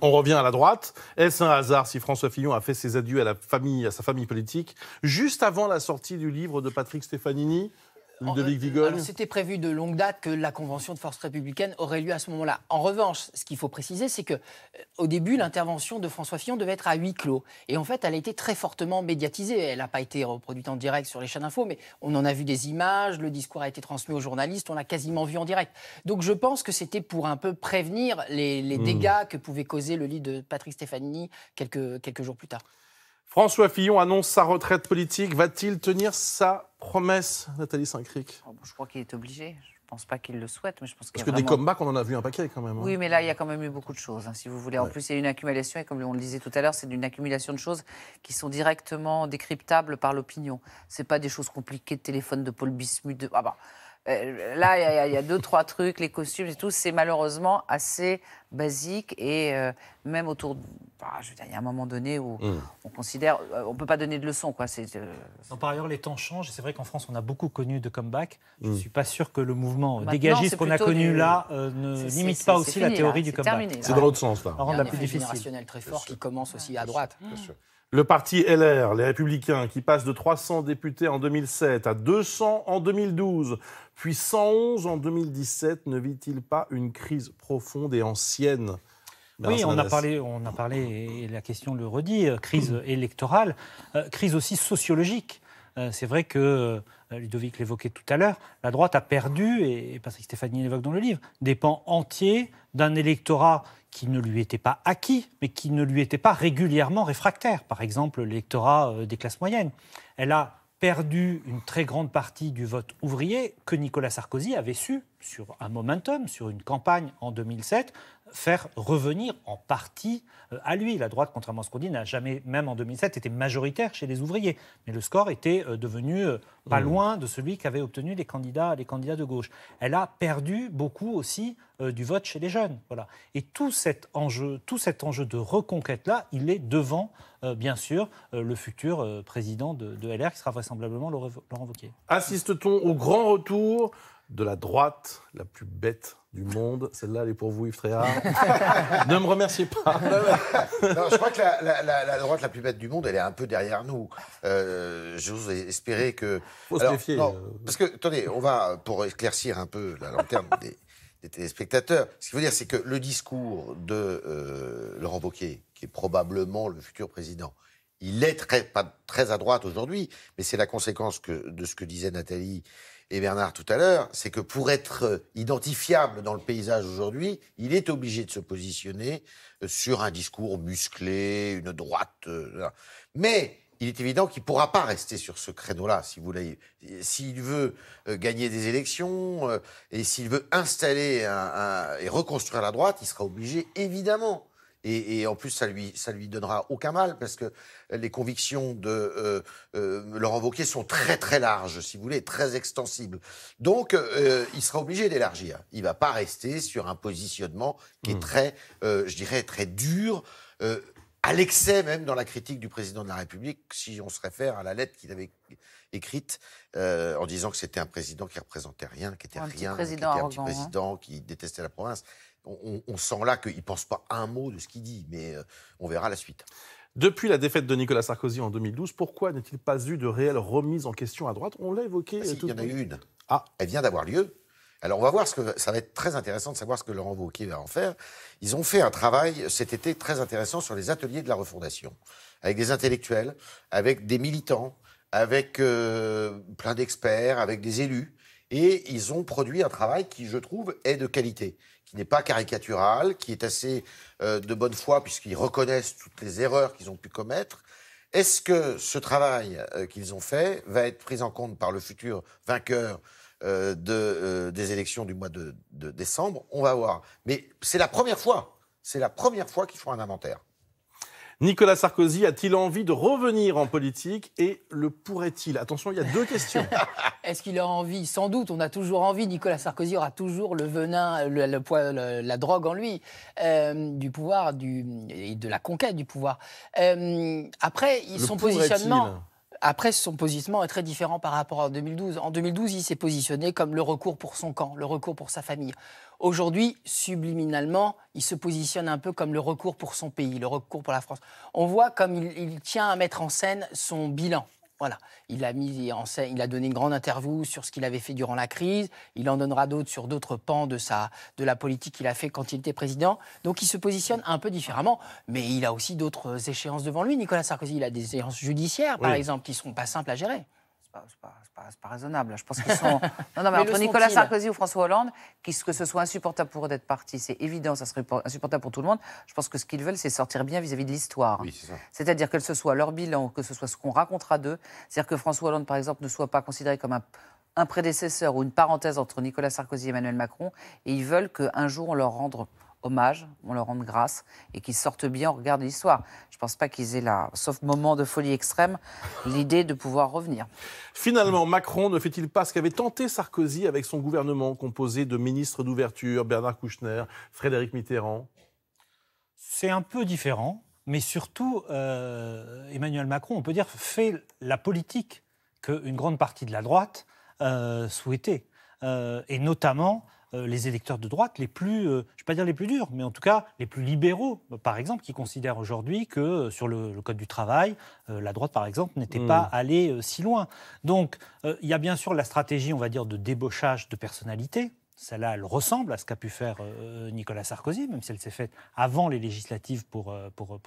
On revient à la droite. Est-ce un hasard si François Fillon a fait ses adieux à, la famille, à sa famille politique juste avant la sortie du livre de Patrick Stefanini euh, c'était prévu de longue date que la convention de force républicaine aurait lieu à ce moment-là. En revanche, ce qu'il faut préciser, c'est que euh, au début, l'intervention de François Fillon devait être à huis clos. Et en fait, elle a été très fortement médiatisée. Elle n'a pas été reproduite en direct sur les chaînes d'infos, mais on en a vu des images, le discours a été transmis aux journalistes, on l'a quasiment vu en direct. Donc je pense que c'était pour un peu prévenir les, hmm. dégâts que pouvait causer le lit de Patrick Stefani quelques jours plus tard. François Fillon annonce sa retraite politique. Va-t-il tenir sa promesse, Nathalie Saint-Cric oh, Je crois qu'il est obligé. Je ne pense pas qu'il le souhaite, mais je pense Parce que des combats, on en a vu un paquet quand même. Hein. Oui, mais là, il y a quand même eu beaucoup de choses, hein, si vous voulez. En plus, il y a une accumulation, et comme on le disait tout à l'heure, c'est une accumulation de choses qui sont directement décryptables par l'opinion. Ce C'est pas des choses compliquées, de téléphone de Paul Bismuth, de... Ah bah, euh, là, il y, a deux, trois trucs, les costumes et tout. C'est malheureusement assez basique et euh, même autour. Bah, je veux dire, il y a un moment donné où hmm. on considère. Euh, on ne peut pas donner de leçons. Quoi. par ailleurs, les temps changent. C'est vrai qu'en France, on a beaucoup connu de comeback. Je ne hmm. suis pas sûr que le mouvement dégagiste qu'on a connu là ne limite pas aussi la théorie du comeback. C'est dans l'autre sens. plus difficile. très fort qui commence aussi à droite. Le parti LR, les Républicains, qui passe de 300 députés en 2007 à 200 en 2012, puis 111 en 2017, ne vit-il pas une crise profonde et ancienne oui, on a parlé, on a parlé, et la question le redit, euh, crise électorale, euh, crise aussi sociologique. Euh, c'est vrai que Ludovic l'évoquait tout à l'heure, la droite a perdu, et Patrick Stéphanie l'évoque dans le livre, des pans entiers d'un électorat qui ne lui était pas acquis, mais qui ne lui était pas régulièrement réfractaires, par exemple l'électorat euh, des classes moyennes. Elle a perdu une très grande partie du vote ouvrier que Nicolas Sarkozy avait su sur un momentum, sur une campagne en 2007, faire revenir en partie euh, à lui. La droite, contrairement à ce qu'on dit, n'a jamais, même en 2007, été majoritaire chez les ouvriers. Mais le score était euh, devenu euh, pas mmh. loin de celui qu'avaient obtenu les candidats, les candidats de gauche. Elle a perdu beaucoup aussi du vote chez les jeunes. Voilà. Et tout cet enjeu, tout cet enjeu de reconquête-là, il est devant, bien sûr, le futur président de, de, LR, qui sera vraisemblablement Laurent Wauquiez. Assiste-t-on au grand retour de la droite, la plus bête du monde. Celle-là, elle est pour vous, Yves ne me remerciez pas. Ah, bah je crois que la, droite la plus bête du monde, elle est un peu derrière nous. Euh, J'ose espérer que. Euh. parce que, attendez, on va, pour éclaircir un peu la lanterne des, des, téléspectateurs, ce qu'il veut dire, c'est que le discours de euh, Laurent Wauquiez, qui est probablement le futur président, il est très, pas très à droite aujourd'hui, mais c'est la conséquence de ce que disait Nathalie et Bernard tout à l'heure, c'est que pour être identifiable dans le paysage aujourd'hui, il est obligé de se positionner euh, sur un discours musclé, une droite. Euh, mais il est évident qu'il ne pourra pas rester sur ce créneau-là, si vous voulez. S'il veut euh, gagner des élections et s'il veut installer et reconstruire la droite, il sera obligé, évidemment, et, en plus, ça lui, ça lui donnera aucun mal parce que les convictions de euh, euh, Laurent sont très très larges, si vous voulez, très extensibles. Donc, euh, il sera obligé d'élargir. Il ne va pas rester sur un positionnement qui est hmm. très, euh, je dirais, très dur euh, à l'excès même dans la critique du président de la République, si on se réfère à la lettre qu'il avait écrite en disant que c'était un président qui représentait rien, qui était rien, qui était un petit hein. président qui détestait la province on, sent là qu'il ne pense pas un mot de ce qu'il dit, mais euh, on verra la suite. Depuis la défaite de Nicolas Sarkozy en 2012, pourquoi n'a-t-il pas eu de réelle remise en question à droite On l'a évoqué. Bah, euh, il y en a eu une. Ah. Elle vient d'avoir lieu. Alors on va voir ce que ça va être très intéressant de savoir ce que Laurent Wauquiez va en faire. Ils ont fait un travail cet été très intéressant sur les ateliers de la refondation, avec des intellectuels, avec des militants, avec euh, plein d'experts, avec des élus, et ils ont produit un travail qui, je trouve, est de qualité qui n'est pas caricatural, qui est assez euh, de bonne foi puisqu'ils reconnaissent toutes les erreurs qu'ils ont pu commettre. Est-ce que ce travail euh, qu'ils ont fait va être pris en compte par le futur vainqueur euh, de, des élections du mois de, de décembre On va voir. Mais c'est la première fois, c'est la première fois qu'ils font un inventaire. Nicolas Sarkozy a-t-il envie de revenir en politique et le pourrait-il Attention, il y a deux questions. Est-ce qu'il a envie Sans doute, on a toujours envie. Nicolas Sarkozy aura toujours le venin, le, la drogue en lui, euh, du pouvoir et de la conquête du pouvoir. Euh, après, son positionnement. Après, son positionnement est très différent par rapport à 2012. En 2012, il s'est positionné comme le recours pour son camp, le recours pour sa famille. Aujourd'hui, subliminalement, il se positionne un peu comme le recours pour son pays, le recours pour la France. On voit comme il, il tient à mettre en scène son bilan voilà. Il a, donné une grande interview sur ce qu'il avait fait durant la crise. Il en donnera d'autres sur d'autres pans de, la politique qu'il a fait quand il était président. Donc il se positionne un peu différemment. Mais il a aussi d'autres échéances devant lui. Nicolas Sarkozy, il a des échéances judiciaires, par exemple, qui ne seront pas simples à gérer pas, pas, pas, raisonnable. Je pense qu'ils sont. Non, non, entre Nicolas Sarkozy ou François Hollande, que ce soit insupportable pour eux d'être partis, c'est évident, ça serait insupportable pour tout le monde. Je pense que ce qu'ils veulent, c'est sortir bien vis-à-vis de l'histoire. C'est-à-dire que ce soit leur bilan, que ce soit ce qu'on racontera d'eux. C'est-à-dire que François Hollande, par exemple, ne soit pas considéré comme un un prédécesseur ou une parenthèse entre Nicolas Sarkozy et Emmanuel Macron, et ils veulent qu'un jour on leur rende hommage, on leur rende grâce et qu'ils sortent bien on regarde l'histoire. Je ne pense pas qu'ils aient là, sauf moment de folie extrême, l'idée de pouvoir revenir. Finalement, Macron ne fait-il pas ce qu'avait tenté Sarkozy avec son gouvernement composé de ministres d'ouverture, Bernard Kouchner, Frédéric Mitterrand C'est un peu différent, mais surtout, euh, Emmanuel Macron, on peut dire, fait la politique qu'une grande partie de la droite euh, souhaitait, euh, et notamment euh, les électeurs de droite les plus, euh, je ne vais pas dire les plus durs, mais en tout cas les plus libéraux, par exemple, qui considèrent aujourd'hui que euh, sur le, Code du travail, la droite, par exemple, n'était pas hmm. allée si loin. Donc, il y a bien sûr la stratégie, on va dire, de débauchage de personnalité. celle-là, elle ressemble à ce qu'a pu faire Nicolas Sarkozy, même si elle s'est faite avant les législatives pour,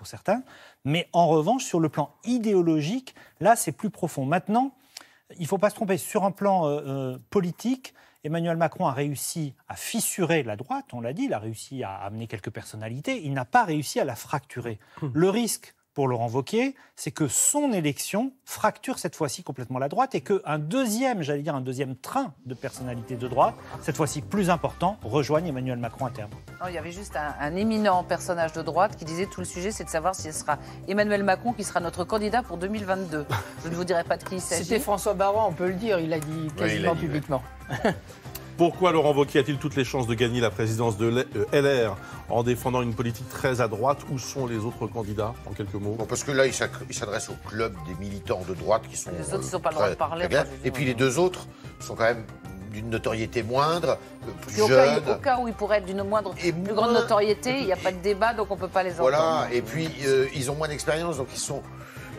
certains. Mais en revanche, sur le plan idéologique, là, c'est plus profond. Maintenant, il ne faut pas se tromper. Sur un plan politique, Emmanuel Macron a réussi à fissurer la droite, on l'a dit, il a réussi à amener quelques personnalités, il n'a pas réussi à la fracturer. Hum. Le risque pour Laurent Vauquier, c'est que son élection fracture cette fois-ci complètement la droite et qu'un deuxième, j'allais dire un deuxième train de personnalités de droite, cette fois-ci plus important, rejoigne Emmanuel Macron à terme. il y avait juste un, éminent personnage de droite qui disait tout le sujet, c'est de savoir si ce sera Emmanuel Macron qui sera notre candidat pour 2022. Je ne vous dirai pas de qui il s'agit. C'était François Barrois, on peut le dire, il a dit quasiment publiquement. Pourquoi Laurent Wauquiez a-t-il toutes les chances de gagner la présidence de LR euh, en défendant une politique très à droite Où sont les autres candidats, en quelques mots Parce que là, il s'adresse au club des militants de droite qui sont. Les autres n'ont pas le euh, droit de parler. Et puis les deux euh, autres sont quand même d'une notoriété moindre, plus jeune. Au cas, où, cas où ils pourraient être d'une moindre, plus grande notoriété, il n'y a pas de débat, donc on ne peut pas les entendre. Voilà, et puis ils ont moins d'expérience, donc ils sont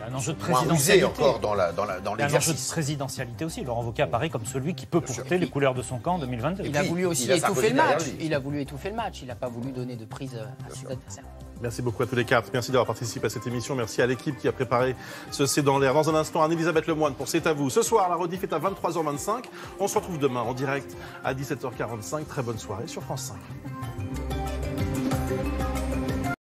un enjeu de présidentialité. encore dans la, dans la, dans un enjeu de présidentialité aussi. Laurent Wauquiez apparaît comme celui qui peut porter les couleurs de son camp en 2022. Il a voulu aussi étouffer le match. Il a voulu étouffer le match. Il n'a pas voulu donner de prise euh, à ses adversaires. Merci beaucoup à tous les quatre. Merci d'avoir participé à cette émission. Merci à l'équipe qui a préparé ce C'est dans l'air. Dans un instant, Anne-Elisabeth Lemoine pour C'est à vous. Ce soir, la rediff est à 23h25. On se retrouve demain en direct à 17h45. Très bonne soirée sur France 5.